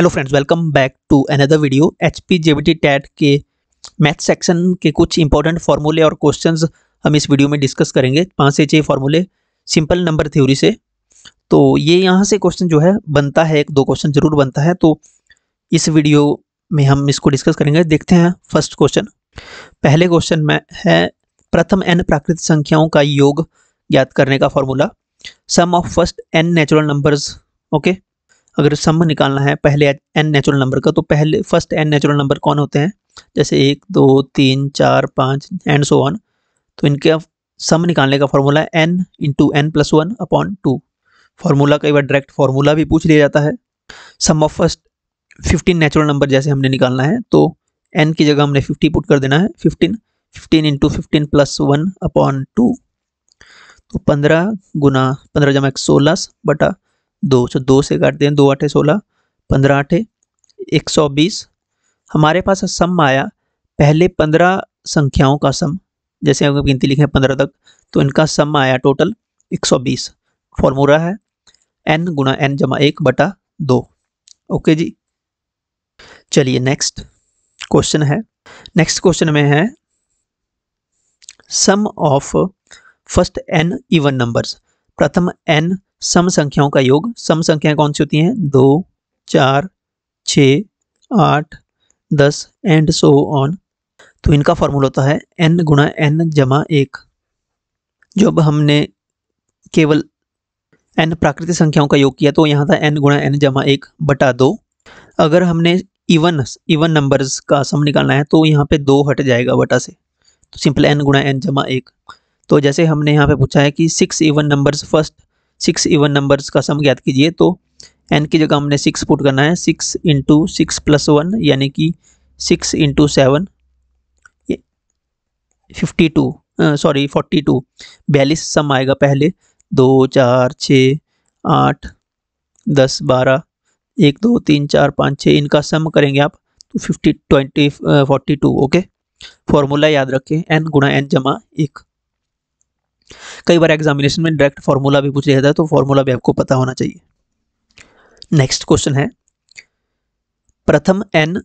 Hello friends welcome back to another video H P J TET के math section के कुछ important फार्मूले और क्वेश्चंस हम इस वीडियो में डिस्कस करेंगे पाँच से छः फार्मूले सिंपल नंबर थ्योरी से तो ये यहाँ से क्वेश्चन जो है बनता है एक दो क्वेश्चन ज़रूर बनता है तो इस वीडियो में हम इसको डिस्कस करेंगे देखते हैं फर्स्ट क्वेश्चन पहले क्वेश्चन में है प्रथम एन प्राकृतिक संख्याओं का योग ज्ञात करने का formula sum of first N natural numbers okay okay? अगर सम निकालना है पहले एन नेचुरल नंबर का तो पहले फर्स्ट एन नेचुरल नंबर कौन होते हैं जैसे एक दो तीन चार पाँच एंड सो वन तो इनके सम निकालने का है N into N plus one upon two formula कई बार डायरेक्ट फार्मूला भी पूछ लिया जाता है sum of first fifteen natural number जैसे हमने निकालना है तो एन की जगह हमने फिफ्टी पुट कर देना है fifteen fifteen into fifteen plus one upon two तो पंद्रह गुना पंद्रह जमा एक सोलह बटा दो सो तो दो से काट दें दो आठे सोलह पंद्रह आठे एक सौ बीस हमारे पास सम आया पहले पंद्रह संख्याओं का सम जैसे हम गिनती लिखे हैं पंद्रह तक तो इनका सम आया टोटल एक सौ बीस फॉर्मूला है एन गुना एन जमा एक बटा दो ओके जी चलिए नेक्स्ट क्वेश्चन है नेक्स्ट क्वेश्चन में है sum of first N even numbers प्रथम एन सम संख्याओं का योग सम संख्याएं कौन सी होती हैं दो चार छ आठ दस एंड सो ऑन तो इनका फॉर्मूला होता है एन गुणा एन जमा एक जब हमने केवल एन प्राकृतिक संख्याओं का योग किया तो यहाँ था एन गुणा एन जमा एक बटा दो अगर हमने इवन इवन नंबर्स का सम निकालना है तो यहाँ पे दो हट जाएगा बटा से तो सिंपल एन गुणा एन जमा एक तो जैसे हमने यहाँ पे पूछा है कि six even numbers first six even numbers का सम ज्ञात कीजिए तो एन की जगह हमने सिक्स पुट करना है six into six plus one यानी कि six into seven fifty two sorry forty two बयालीस सम आएगा पहले दो चार छ आठ दस बारह एक दो तीन चार पाँच छः इनका सम करेंगे आप तो fifty twenty forty two okay formula याद रखें एन गुणा एन जमा एक कई बार एग्जामिनेशन में डायरेक्ट फार्मूला भी पूछ लिया जाता है तो फार्मूला भी आपको पता होना चाहिए नेक्स्ट क्वेश्चन है प्रथम एन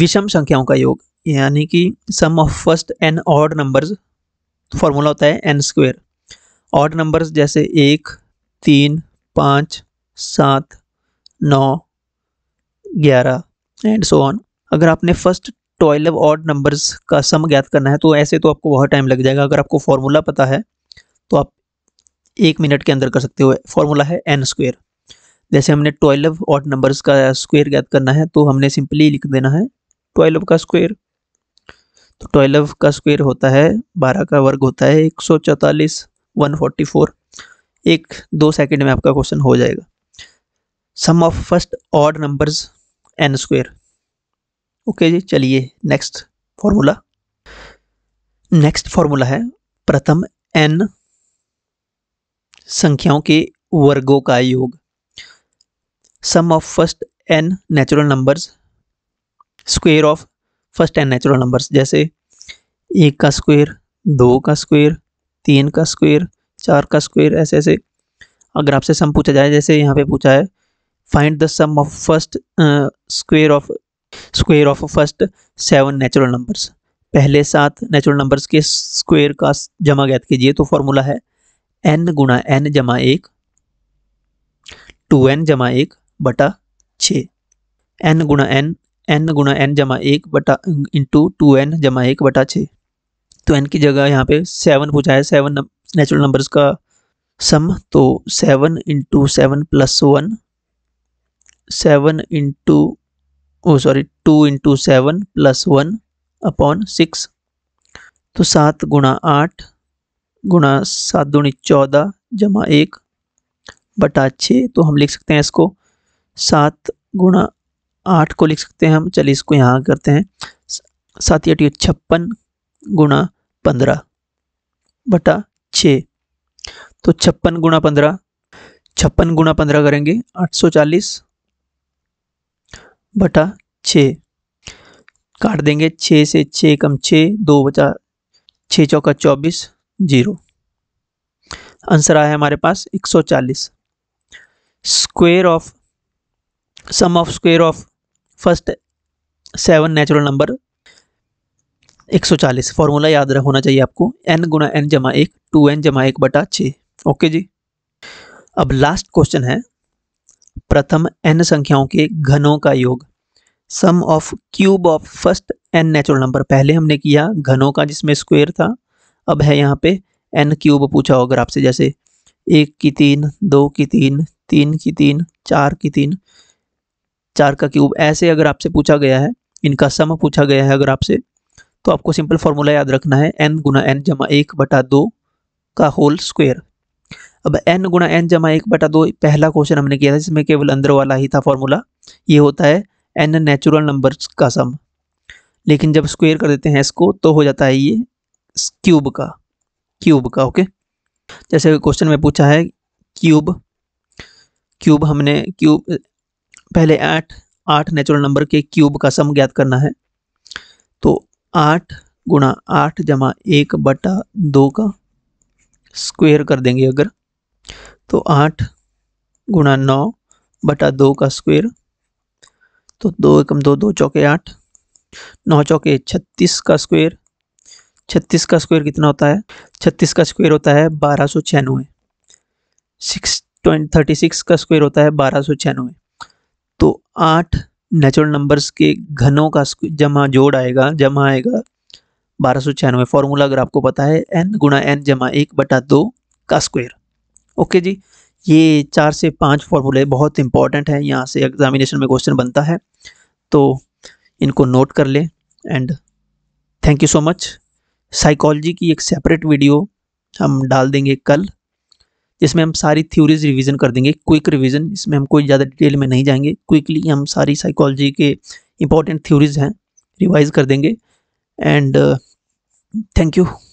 विषम संख्याओं का योग यानी कि sum of first N odd numbers formula होता है एन स्क्वेयर ऑड नंबर्स जैसे एक तीन पाँच सात नौ ग्यारह एंड सो ऑन अगर आपने फर्स्ट ट्वेल्व ऑड नंबर्स का सम ज्ञात करना है तो ऐसे तो आपको बहुत टाइम लग जाएगा अगर आपको फार्मूला पता है तो आप एक मिनट के अंदर कर सकते हो फॉर्मूला है एन स्क्वेयर जैसे हमने ट्वेल्व ऑट नंबर्स का स्क्वेयर याद करना है तो हमने सिंपली लिख देना है ट्वेल्व का स्क्वेयर तो ट्वेल्व का स्क्वेयर होता है बारह का वर्ग होता है एक सौ चौतालीस वन फोर्टी फोर एक दो सेकेंड में आपका क्वेश्चन हो जाएगा sum of first odd numbers N square okay जी चलिए नेक्स्ट फॉर्मूला नेक्स्ट फॉर्मूला है प्रथम एन संख्याओं के वर्गों का योग sum of first N natural numbers square of first N natural numbers जैसे एक का स्क्वेयर दो का स्क्वेयर तीन का स्क्वेयर चार का स्क्वेयर ऐसे ऐसे अगर आपसे सम पूछा जाए जैसे यहाँ पे पूछा है find the sum of first square of square of first seven natural numbers पहले सात नेचुरल नंबर्स के स्क्वेयर का जमा ज्ञात कीजिए तो फॉर्मूला है एन गुणा एन जमा एक टू एन जमा एक बटा छ एन गुणा एन एन गुणा एन जमा एक बटा इंटू टू एन जमा एक बटा छः तो एन की जगह यहाँ पे सेवन पूछा है सेवन नेचुरल नंबर्स का सम तो seven into seven plus one seven into oh sorry two into seven plus one upon six तो सात गुणा आठ गुणा सात दूनी चौदह जमा एक बटा छः तो हम लिख सकते हैं इसको सात गुणा आठ को लिख सकते हैं हम चलिए इसको यहाँ करते हैं सात अटी छप्पन गुणा पंद्रह बटा छः तो छप्पन गुणा पंद्रह छप्पन गुणा पंद्रह करेंगे आठ सौ चालीस बटा छः काट देंगे छः से छः कम छः दो बचा छः चौका चौबीस जीरो आंसर आया हमारे पास 140 square of sum of square of first seven natural number 140 formula याद होना चाहिए आपको एन गुना एन जमा एक टू एन जमा एक बटा छ ओके जी अब लास्ट क्वेश्चन है प्रथम एन संख्याओं के घनों का योग sum of cube of first N natural number पहले हमने किया घनों का जिसमें स्क्वायर था अब है यहाँ पे एन क्यूब पूछा होगा अगर आपसे जैसे एक की तीन दो की तीन तीन की तीन चार की तीन चार का क्यूब ऐसे अगर आपसे पूछा गया है इनका सम पूछा गया है अगर आपसे तो आपको सिंपल फॉर्मूला याद रखना है एन गुना एन जमा एक बटा दो का होल स्क्वेयर अब एन गुना एन जमा एक बटा दो पहला क्वेश्चन हमने किया था जिसमें केवल अंदर वाला ही था फॉर्मूला ये होता है एन नेचुरल नंबर का सम लेकिन जब स्क्वेयर कर देते हैं इसको तो हो जाता है ये क्यूब का क्यूब का ओके जैसे क्वेश्चन में पूछा है क्यूब क्यूब हमने क्यूब पहले आठ आठ नेचुरल नंबर के क्यूब का सम ज्ञात करना है तो आठ गुणा आठ जमा एक बटा दो का स्क्वेयर कर देंगे अगर तो आठ गुणा नौ बटा दो का स्क्वेयर तो दो एकम दो दो चौके आठ नौ चौके छत्तीस का स्क्वेयर छत्तीस का स्क्वायर कितना होता है छत्तीस का स्क्वायर होता है बारह सौ छियानवे सिक्स ट्वेंट थर्टी सिक्स का स्क्वायर होता है बारह सौ छियानवे तो आठ नेचुरल नंबर्स के घनों का जमा जोड़ आएगा जमा आएगा बारह सौ छियानवे फॉर्मूला अगर आपको पता है एन गुणा एन जमा एक बटा दो का स्क्वायर ओके जी ये चार से पाँच फार्मूले बहुत इंपॉर्टेंट हैं यहाँ से एग्जामिनेशन में क्वेश्चन बनता है तो इनको नोट कर लें and thank you so much psychology की एक सेपरेट वीडियो हम डाल देंगे कल जिसमें हम सारी थ्योरीज रिवीजन कर देंगे क्विक रिवीजन इसमें हम कोई ज़्यादा डिटेल में नहीं जाएंगे क्विकली हम सारी साइकोलॉजी के इंपॉर्टेंट थ्योरीज हैं रिवाइज कर देंगे एंड थैंक यू